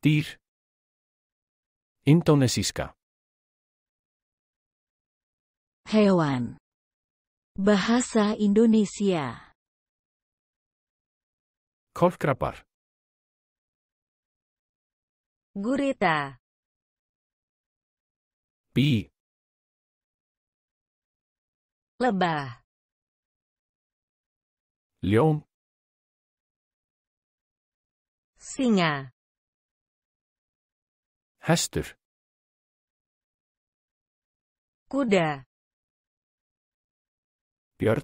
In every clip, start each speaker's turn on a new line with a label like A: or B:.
A: Tir. Inton Hewan. Bahasa Indonesia. Kolkrapar. Gurita. Pi. Lebah. Leon. Singa. Hestur. Kuda. Björn.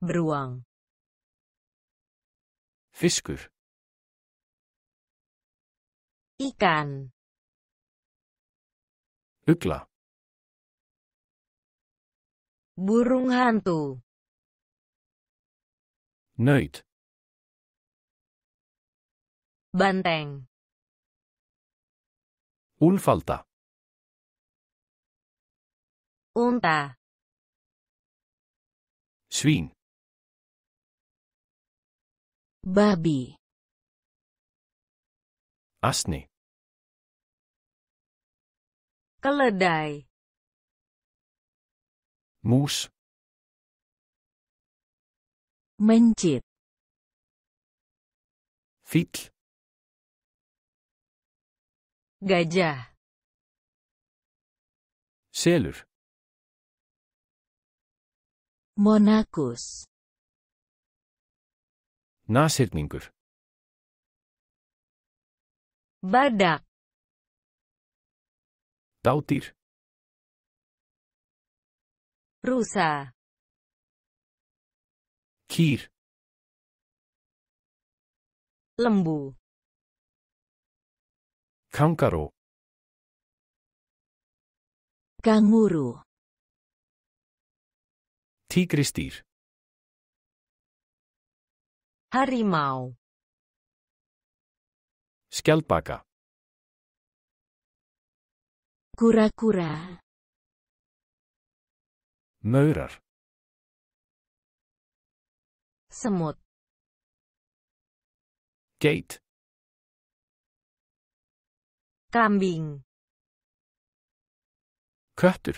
A: Beruang. Fiskur. Ikan. Ugla. Burung hantu. Nöjd. Banteng. Unfalta. Unta. Swing. Babi. Asni. Keledai. Mus. Mencit. Fitl. Gajah. selur, Monacus. Nashyrningur. Badak. tautir, rusa, Kýr. Lembu. Kangaroo. Kanguru. Tígristýr. Harimau. Skjaldbaka. Kura-kura. Maurar. Semut. Gate. Kambing. Köttur.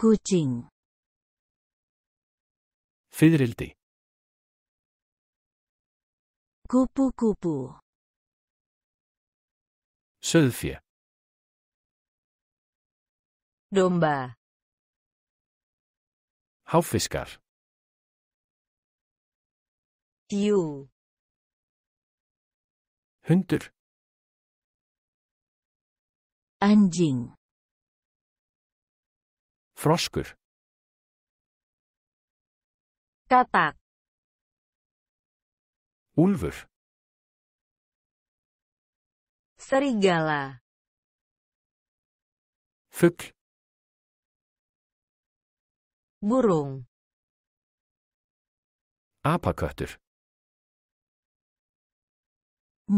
A: Kucing. Fiðrildi. Kupu-kupu. Sauðfé. Domba. Háfiskar. Jú. Hundur. 안징. Froskur. Katak. Úlfur. Serigala. Fugl. Burung. Apaköttur.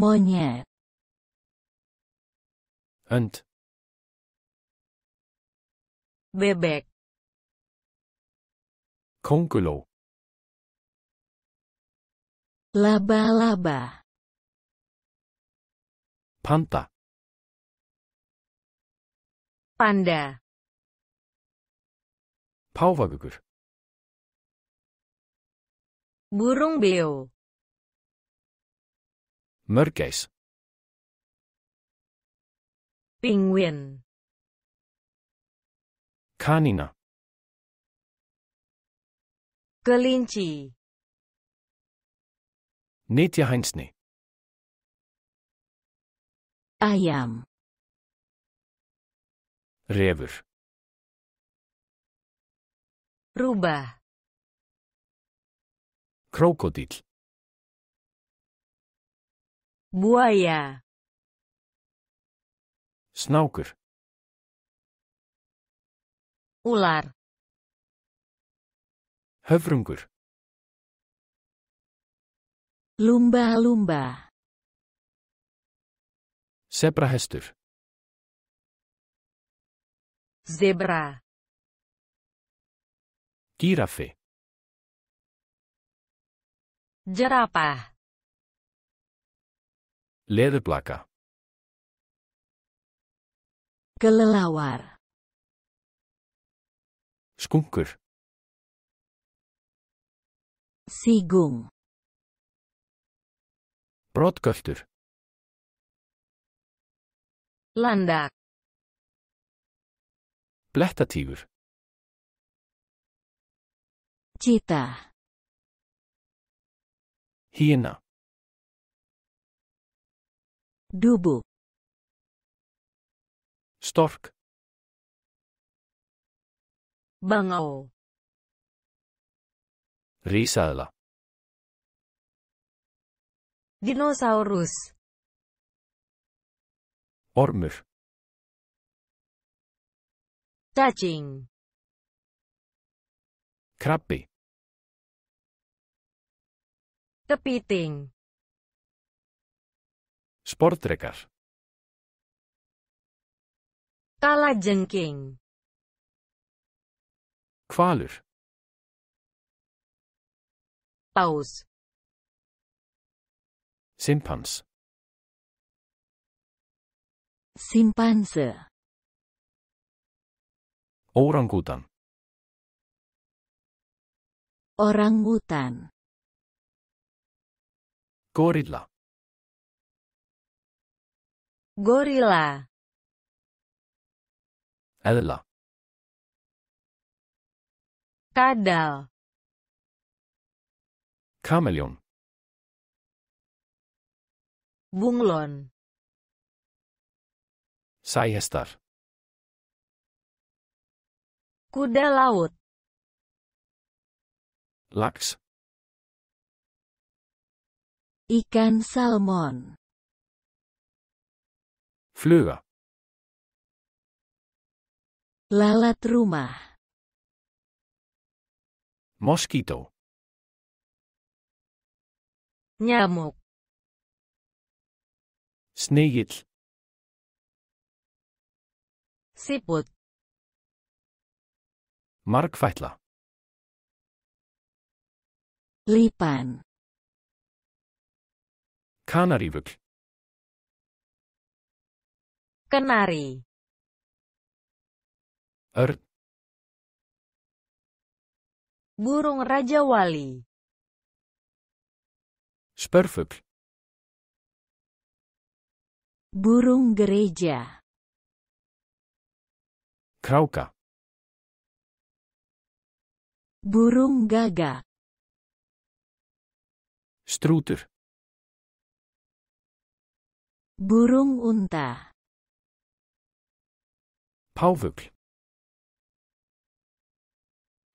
A: Monie. ant, Bebek. Kongolo. Laba-laba. Panta. Panda. Pauvagugur. Burung beo. Mørkæs. Pingvin. Kaniner. Kelinci. Netja Heinsny. Ayam. Refur. Rubah. Krókodill. buaya snauker ular höfrungur lumba-lumba sebrahestur zebra girafe jerapah Leðurblaka. Kelelawar. Skunkur. Sigung. Brotköltur. Landak. Blettatígur. Cita. Hína. Dubu. Stork. Bangau. Risala. Dinosaurus. Ormur. Cacing. Krabbi. Kepiting. Sportdrekker. Kalajengking. Hvalur. Paus. Simpans. Simpanse. Orangutan. Orangutan. Gorilla. Gorilla. Ella. Kadal. Kameleon. Bunglon. Sayestar. Kuda laut. Laks. Ikan salmon. Fluga. Lalat rumah. Mosquito. Nyamuk. Snegill. Siput. Markfætla. Lípan. Kanarífugl. Kenari. Earth. Burung Raja Wali. Spurfugl. Burung gereja. Krauka. Burung gagak. Struter. Burung unta. Páfugl.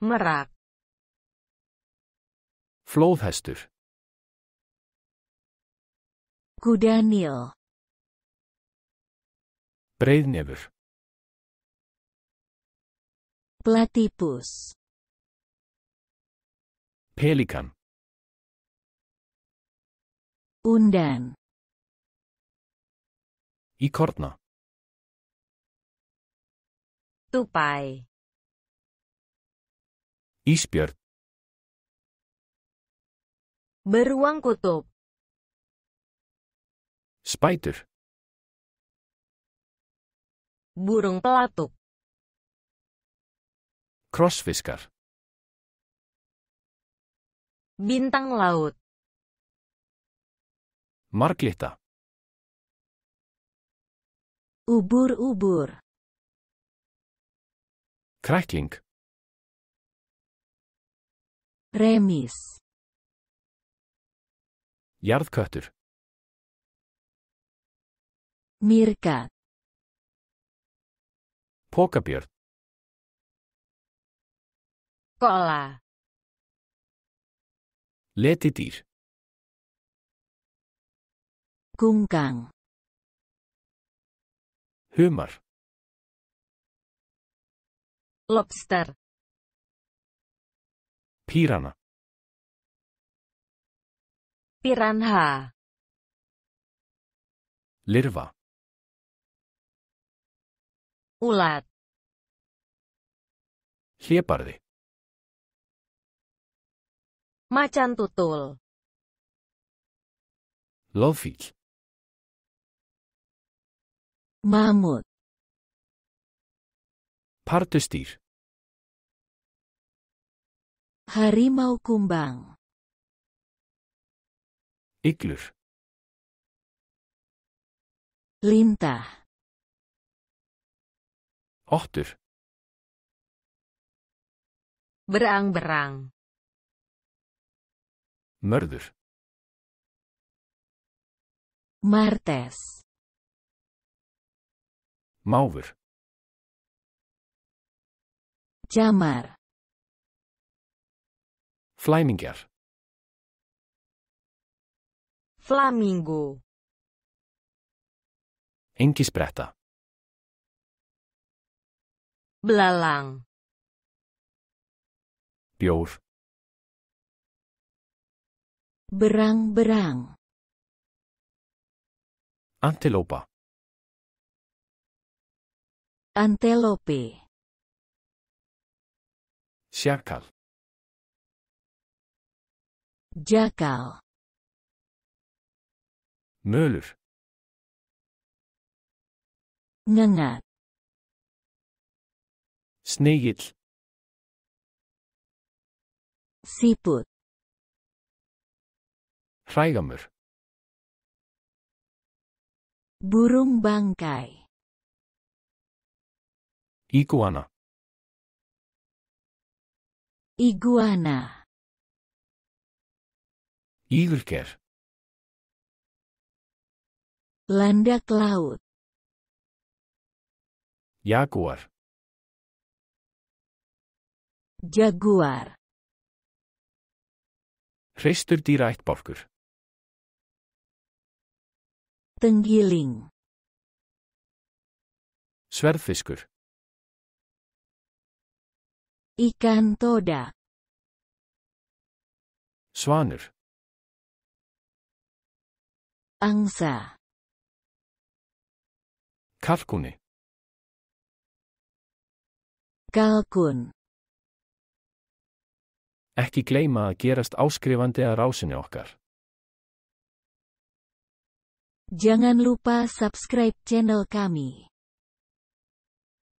A: Mrak. Flóðhestur. Kudanil. Breiðnefur. Platypus. Pelikan. Undan. Íkortna. Tupai. Ispir. Beruang kutub. Spider. Burung pelatuk. Crossfisker. Bintang laut. Marketa. Ubur-ubur. Krækling. Remis. Jarðköttur. Myrka. Pókabjörn. Kola. Letidýr. Gungang. Humar. Lobster. Pirana. Piranha. Lirva. Ulat. Hiepardi. Macan tutul. Lofik. Mamut. Pardestýr Harimau kumbang Iglur Lintah Óttur Berang-berang Mörður Martes Máfur Jamar. Flamingar. Flamingo. Engisbretta. Belalang. Bjór. Berang-berang. Antelopa. Antelope. Şakal. Jackal. Mölür. Nana. Snegill. Siput. Hrægamur. Burung bangkai. Iguana. Iguana. Ígulker. Landak laut. Jaguar. Jaguar. Hreistur dýrættbálkur. Tenggiling. Sverðfiskur. Ikan toda. Swanger. Angsa. Kalkuni. Kalkun. Ekki gleyma að gerast áskrifandi að rásinni okkar. Jangan lupa subscribe channel kami.